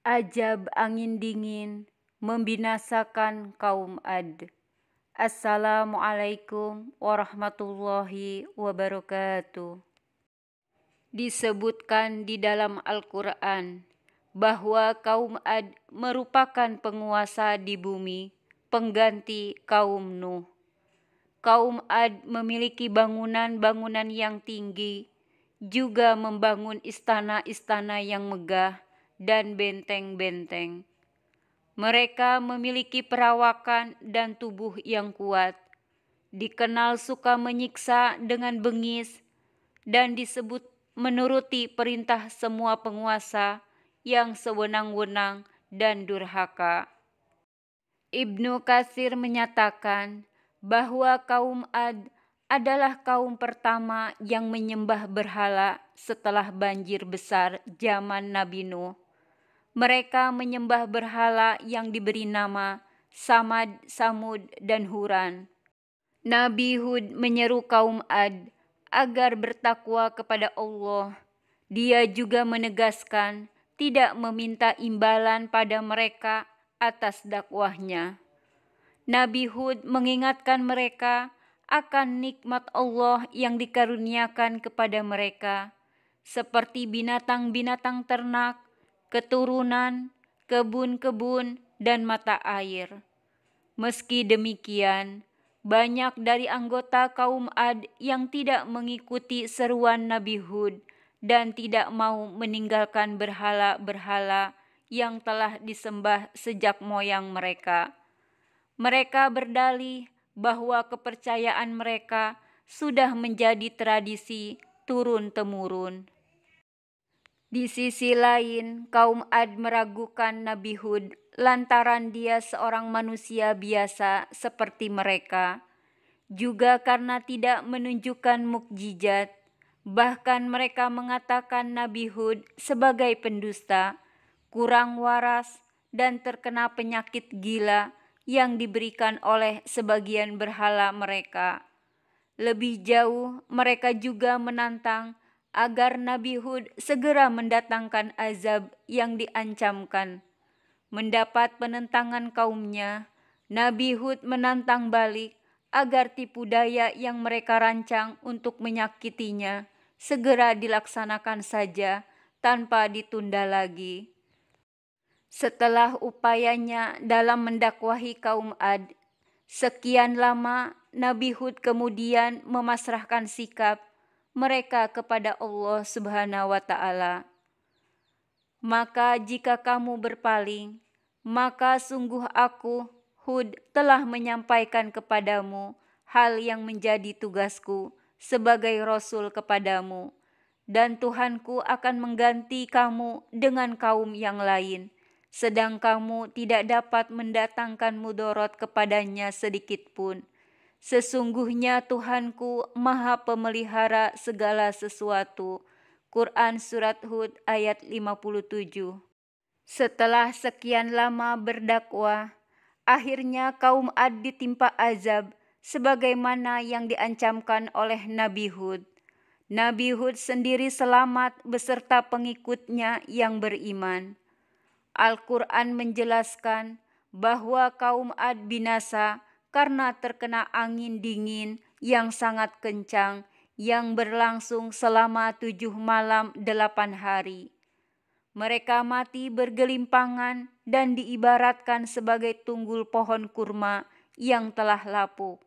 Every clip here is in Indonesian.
Ajab angin dingin membinasakan kaum Ad. Assalamualaikum warahmatullahi wabarakatuh. Disebutkan di dalam Al-Quran bahwa kaum Ad merupakan penguasa di bumi, pengganti kaum Nuh. Kaum Ad memiliki bangunan-bangunan yang tinggi, juga membangun istana-istana yang megah dan benteng-benteng. Mereka memiliki perawakan dan tubuh yang kuat, dikenal suka menyiksa dengan bengis, dan disebut menuruti perintah semua penguasa yang sewenang-wenang dan durhaka. Ibnu Kasir menyatakan bahwa kaum Ad adalah kaum pertama yang menyembah berhala setelah banjir besar zaman Nabi Nuh mereka menyembah berhala yang diberi nama Samad, Samud, dan Huran. Nabi Hud menyeru kaum Ad agar bertakwa kepada Allah. Dia juga menegaskan tidak meminta imbalan pada mereka atas dakwahnya. Nabi Hud mengingatkan mereka akan nikmat Allah yang dikaruniakan kepada mereka, seperti binatang-binatang ternak keturunan, kebun-kebun, dan mata air. Meski demikian, banyak dari anggota kaum Ad yang tidak mengikuti seruan Nabi Hud dan tidak mau meninggalkan berhala-berhala yang telah disembah sejak moyang mereka. Mereka berdalih bahwa kepercayaan mereka sudah menjadi tradisi turun-temurun. Di sisi lain, kaum Ad meragukan Nabi Hud lantaran dia seorang manusia biasa seperti mereka, juga karena tidak menunjukkan mukjizat. Bahkan mereka mengatakan Nabi Hud sebagai pendusta, kurang waras, dan terkena penyakit gila yang diberikan oleh sebagian berhala mereka. Lebih jauh, mereka juga menantang agar Nabi Hud segera mendatangkan azab yang diancamkan. Mendapat penentangan kaumnya, Nabi Hud menantang balik agar tipu daya yang mereka rancang untuk menyakitinya segera dilaksanakan saja tanpa ditunda lagi. Setelah upayanya dalam mendakwahi kaum Ad, sekian lama Nabi Hud kemudian memasrahkan sikap mereka kepada Allah Subhanahu wa taala. Maka jika kamu berpaling, maka sungguh aku Hud telah menyampaikan kepadamu hal yang menjadi tugasku sebagai rasul kepadamu dan Tuhanku akan mengganti kamu dengan kaum yang lain sedang kamu tidak dapat mendatangkan mudorot kepadanya sedikit pun Sesungguhnya Tuhanku maha pemelihara segala sesuatu. Quran Surat Hud ayat 57 Setelah sekian lama berdakwah, akhirnya kaum Ad ditimpa azab sebagaimana yang diancamkan oleh Nabi Hud. Nabi Hud sendiri selamat beserta pengikutnya yang beriman. Al-Quran menjelaskan bahwa kaum Ad binasa karena terkena angin dingin yang sangat kencang yang berlangsung selama tujuh malam delapan hari. Mereka mati bergelimpangan dan diibaratkan sebagai tunggul pohon kurma yang telah lapuk.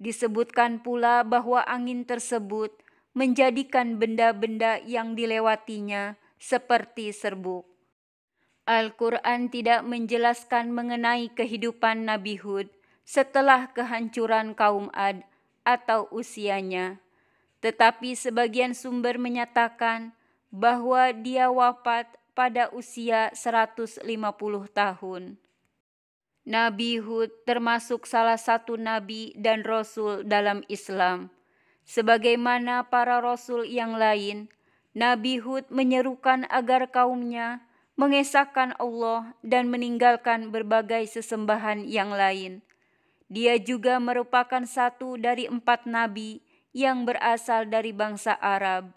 Disebutkan pula bahwa angin tersebut menjadikan benda-benda yang dilewatinya seperti serbuk. Al-Quran tidak menjelaskan mengenai kehidupan Nabi Hud, setelah kehancuran kaum Ad atau usianya, tetapi sebagian sumber menyatakan bahwa dia wafat pada usia 150 tahun. Nabi Hud termasuk salah satu nabi dan rasul dalam Islam. Sebagaimana para rasul yang lain, Nabi Hud menyerukan agar kaumnya mengesahkan Allah dan meninggalkan berbagai sesembahan yang lain dia juga merupakan satu dari empat nabi yang berasal dari bangsa Arab.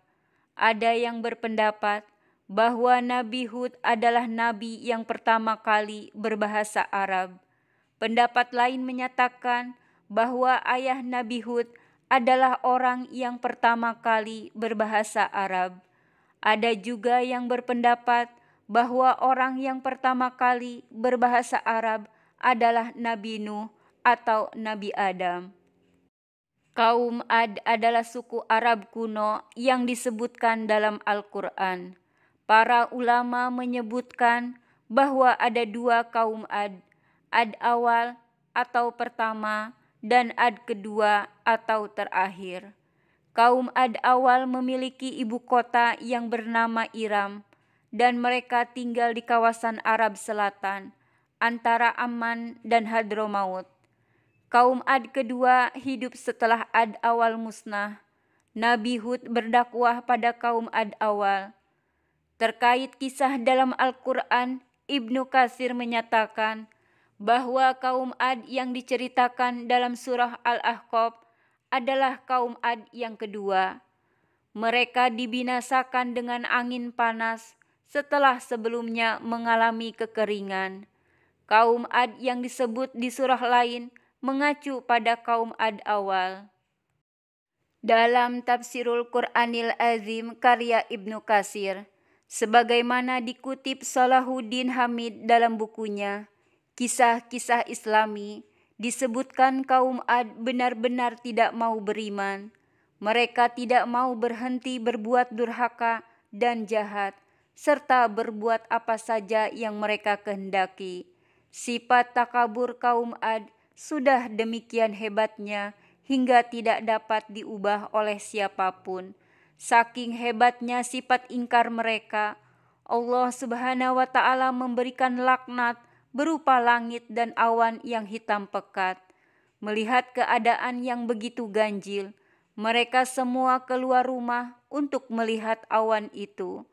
Ada yang berpendapat bahwa Nabi Hud adalah nabi yang pertama kali berbahasa Arab. Pendapat lain menyatakan bahwa ayah Nabi Hud adalah orang yang pertama kali berbahasa Arab. Ada juga yang berpendapat bahwa orang yang pertama kali berbahasa Arab adalah Nabi Nuh atau Nabi Adam. Kaum Ad adalah suku Arab kuno yang disebutkan dalam Al-Quran. Para ulama menyebutkan bahwa ada dua kaum Ad, Ad awal atau pertama dan Ad kedua atau terakhir. Kaum Ad awal memiliki ibu kota yang bernama Iram dan mereka tinggal di kawasan Arab Selatan antara Amman dan Hadramaut. Kaum Ad kedua hidup setelah Ad awal musnah. Nabi Hud berdakwah pada kaum Ad awal. Terkait kisah dalam Al-Quran, Ibnu Kasir menyatakan bahwa kaum Ad yang diceritakan dalam surah Al-Ahqaf adalah kaum Ad yang kedua. Mereka dibinasakan dengan angin panas setelah sebelumnya mengalami kekeringan. Kaum Ad yang disebut di surah lain – mengacu pada kaum Ad awal. Dalam Tafsirul Qur'anil Azim karya Ibnu Kasir, sebagaimana dikutip Salahuddin Hamid dalam bukunya, Kisah-kisah Islami, disebutkan kaum Ad benar-benar tidak mau beriman. Mereka tidak mau berhenti berbuat durhaka dan jahat, serta berbuat apa saja yang mereka kehendaki. Sifat takabur kaum Ad sudah demikian hebatnya hingga tidak dapat diubah oleh siapapun. Saking hebatnya sifat ingkar mereka, Allah Subhanahu wa Ta'ala memberikan laknat berupa langit dan awan yang hitam pekat. Melihat keadaan yang begitu ganjil, mereka semua keluar rumah untuk melihat awan itu.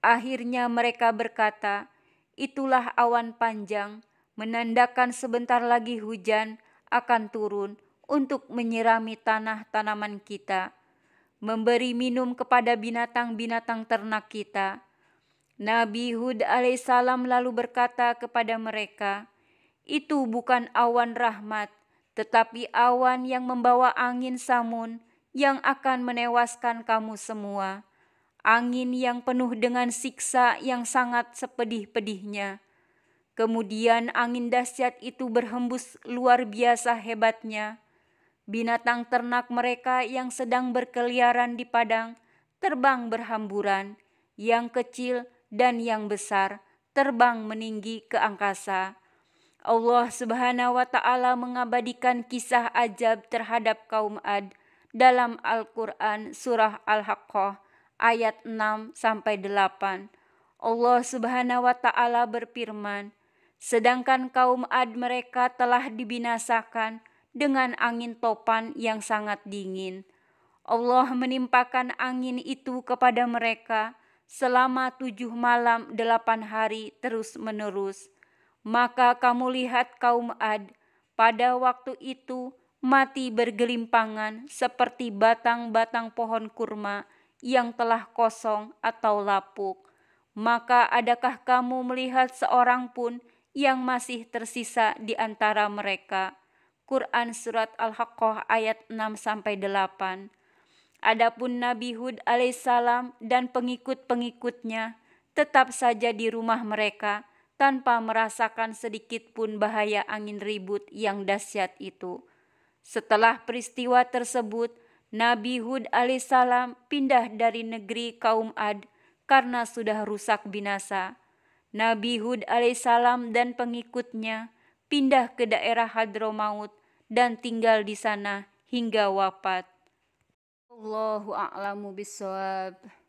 Akhirnya, mereka berkata, "Itulah awan panjang." menandakan sebentar lagi hujan akan turun untuk menyirami tanah tanaman kita, memberi minum kepada binatang-binatang ternak kita. Nabi Hud alaihissalam lalu berkata kepada mereka, "Itu bukan awan rahmat, tetapi awan yang membawa angin samun yang akan menewaskan kamu semua." angin yang penuh dengan siksa yang sangat sepedih-pedihnya. Kemudian angin dahsyat itu berhembus luar biasa hebatnya. Binatang ternak mereka yang sedang berkeliaran di padang terbang berhamburan, yang kecil dan yang besar terbang meninggi ke angkasa. Allah Subhanahu wa taala mengabadikan kisah ajab terhadap kaum Ad dalam Al-Qur'an surah Al-Haqqah ayat 6 sampai 8. Allah Subhanahu wa taala berfirman, sedangkan kaum Ad mereka telah dibinasakan dengan angin topan yang sangat dingin. Allah menimpakan angin itu kepada mereka selama tujuh malam delapan hari terus menerus. Maka kamu lihat kaum Ad pada waktu itu mati bergelimpangan seperti batang-batang pohon kurma yang telah kosong atau lapuk. Maka adakah kamu melihat seorang pun yang masih tersisa di antara mereka. Quran Surat Al-Haqqah ayat 6-8 Adapun Nabi Hud alaihissalam dan pengikut-pengikutnya tetap saja di rumah mereka tanpa merasakan sedikit pun bahaya angin ribut yang dahsyat itu. Setelah peristiwa tersebut, Nabi Hud alaihissalam pindah dari negeri kaum Ad karena sudah rusak binasa Nabi Hud alaihissalam dan pengikutnya pindah ke daerah Hadramaut dan tinggal di sana hingga wafat. Allahu a'lamu bissawab.